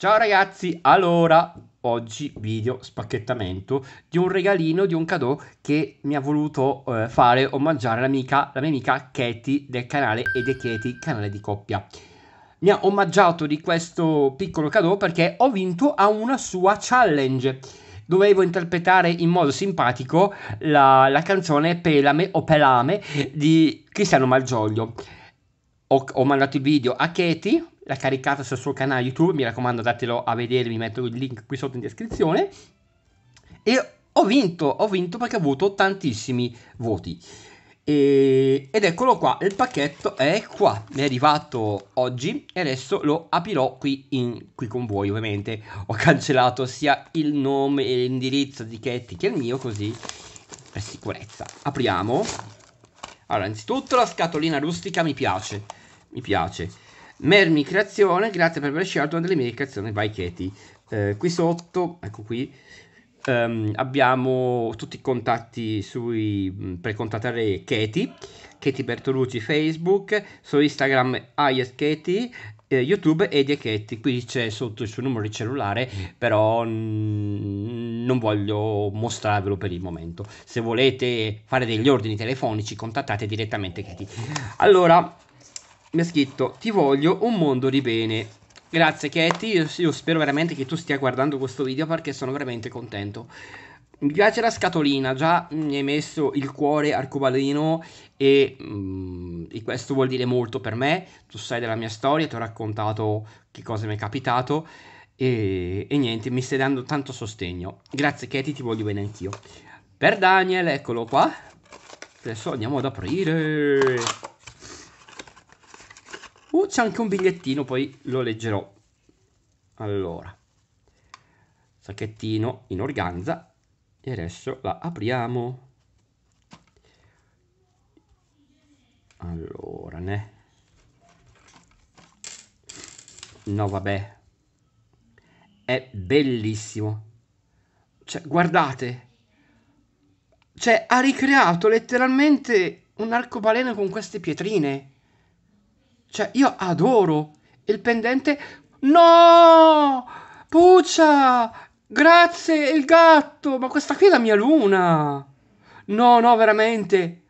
Ciao ragazzi, allora oggi video spacchettamento di un regalino, di un cadeau che mi ha voluto eh, fare omaggiare l'amica, la mia amica Katie del canale Ed Katie, canale di coppia. Mi ha omaggiato di questo piccolo cadeau perché ho vinto a una sua challenge. Dovevo interpretare in modo simpatico la, la canzone Pelame o Pelame di Cristiano Malgioglio. Ho, ho mandato il video a Katie l'ha caricato sul suo canale YouTube, mi raccomando datelo a vedere, vi metto il link qui sotto in descrizione. E ho vinto, ho vinto perché ho avuto tantissimi voti. E, ed eccolo qua, il pacchetto è qua, mi è arrivato oggi e adesso lo aprirò qui, in, qui con voi ovviamente. Ho cancellato sia il nome e l'indirizzo di Ketty che il mio così per sicurezza. Apriamo. Allora, innanzitutto la scatolina rustica mi piace, mi piace. Mermi Creazione, grazie per aver scelto una delle mie creazioni, vai Katie. Eh, qui sotto, ecco qui, ehm, abbiamo tutti i contatti sui, mm, per contattare Katie, Katie Bertolucci Facebook, su Instagram Ayes Katie, eh, YouTube e Katie, qui c'è sotto il suo numero di cellulare, mm. però mh, non voglio mostrarvelo per il momento. Se volete fare degli ordini telefonici contattate direttamente Katie. Allora, mi ha scritto ti voglio un mondo di bene. Grazie Katie, io, io spero veramente che tu stia guardando questo video perché sono veramente contento. Mi piace la scatolina, già mi hai messo il cuore arcobaleno e, mm, e, questo vuol dire molto per me, tu sai della mia storia, ti ho raccontato che cosa mi è capitato e, e niente, mi stai dando tanto sostegno. Grazie Katie, ti voglio bene anch'io. Per Daniel, eccolo qua. Adesso andiamo ad aprire. Uh, c'è anche un bigliettino, poi lo leggerò. Allora, sacchettino in organza e adesso la apriamo. Allora, ne. No, vabbè. È bellissimo. Cioè, guardate. Cioè, ha ricreato letteralmente un arcobaleno con queste pietrine. Cioè, io adoro. Il pendente... No! Puccia! Grazie, il gatto! Ma questa qui è la mia luna! No, no, veramente.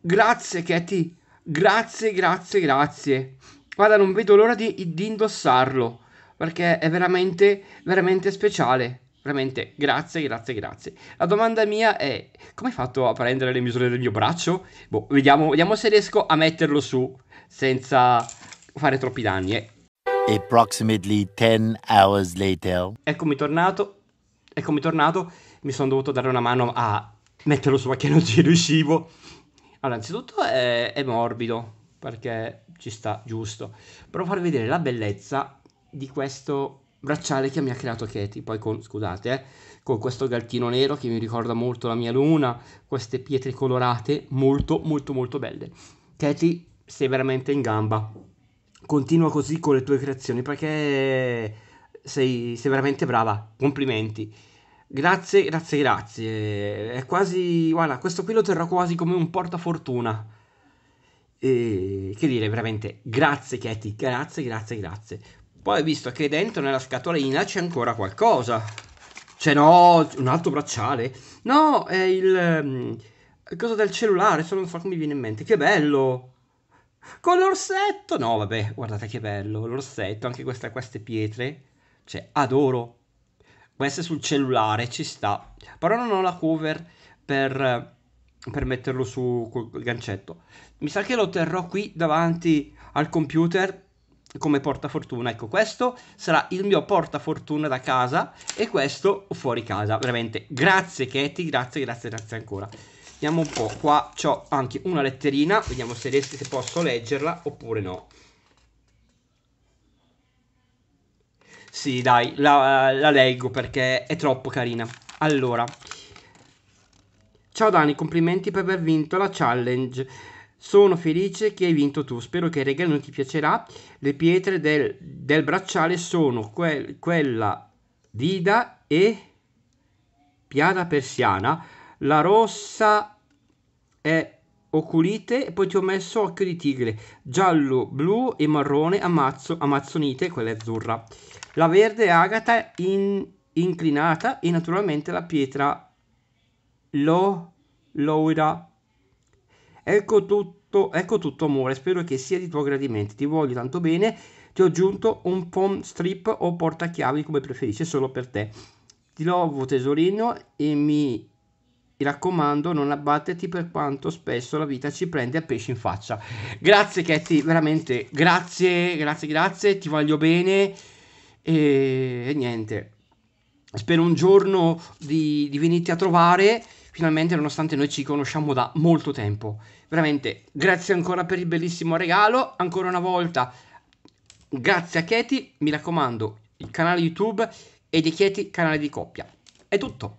Grazie, Katie! Grazie, grazie, grazie. Guarda, non vedo l'ora di, di indossarlo. Perché è veramente, veramente speciale. Veramente, grazie, grazie, grazie. La domanda mia è, come hai fatto a prendere le misure del mio braccio? Boh, vediamo, vediamo se riesco a metterlo su senza fare troppi danni. Eh. Approximately 10 hours later. Eccomi tornato, eccomi tornato, mi sono dovuto dare una mano a metterlo su perché non ci riuscivo. Allora, innanzitutto è, è morbido, perché ci sta giusto. Provo a farvi vedere la bellezza di questo bracciale che mi ha creato Katie, poi con, scusate, eh, con questo gattino nero che mi ricorda molto la mia luna, queste pietre colorate molto molto molto belle. Katie, sei veramente in gamba, continua così con le tue creazioni perché sei, sei veramente brava, complimenti. Grazie, grazie, grazie. È quasi, guarda, questo qui lo terrò quasi come un portafortuna. E, che dire, veramente, grazie Katie, grazie, grazie, grazie. Poi ho visto che dentro nella scatolina c'è ancora qualcosa. Cioè no, un altro bracciale? No, è il... Ehm, il coso del cellulare, Se non so come viene in mente. Che bello! Con l'orsetto! No, vabbè, guardate che bello, l'orsetto, anche questa, queste pietre. Cioè, adoro. Questa sul cellulare, ci sta. Però non ho la cover per per metterlo su col gancetto. Mi sa che lo terrò qui davanti al computer come portafortuna. Ecco, questo sarà il mio portafortuna da casa e questo fuori casa. Veramente, grazie Katie, grazie, grazie, grazie ancora. Vediamo un po', qua ho anche una letterina, vediamo se, riesco, se posso leggerla oppure no. Sì, dai, la, la leggo perché è troppo carina. Allora, ciao Dani, complimenti per aver vinto la challenge. Sono felice che hai vinto tu, spero che il regalo ti piacerà. Le pietre del, del bracciale sono quel, quella dida e Piana persiana. La rossa è oculite, E poi ti ho messo occhio di tigre, giallo, blu e marrone, amazzo, amazzonite, quella è azzurra. La verde è agata in, inclinata e naturalmente la pietra lo, loira Ecco tutto, ecco tutto amore, spero che sia di tuo gradimento, ti voglio tanto bene, ti ho aggiunto un pom strip o portachiavi come preferisci, solo per te. Ti lovo tesorino e mi raccomando non abbatterti per quanto spesso la vita ci prende a pesci in faccia. Grazie Katie, veramente grazie, grazie, grazie, ti voglio bene e, e niente. Spero un giorno di, di venirti a trovare finalmente nonostante noi ci conosciamo da molto tempo. Veramente grazie ancora per il bellissimo regalo, ancora una volta grazie a Katie, mi raccomando il canale YouTube e di Katie canale di coppia. È tutto.